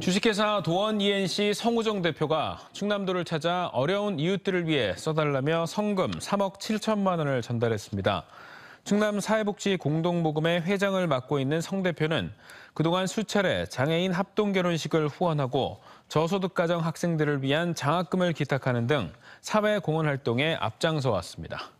주식회사 도원 ENC 성우정 대표가 충남도를 찾아 어려운 이웃들을 위해 써달라며 성금 3억 7천만 원을 전달했습니다. 충남 사회복지 공동모금회 회장을 맡고 있는 성 대표는 그동안 수차례 장애인 합동 결혼식을 후원하고 저소득 가정 학생들을 위한 장학금을 기탁하는 등 사회 공헌 활동에 앞장서 왔습니다.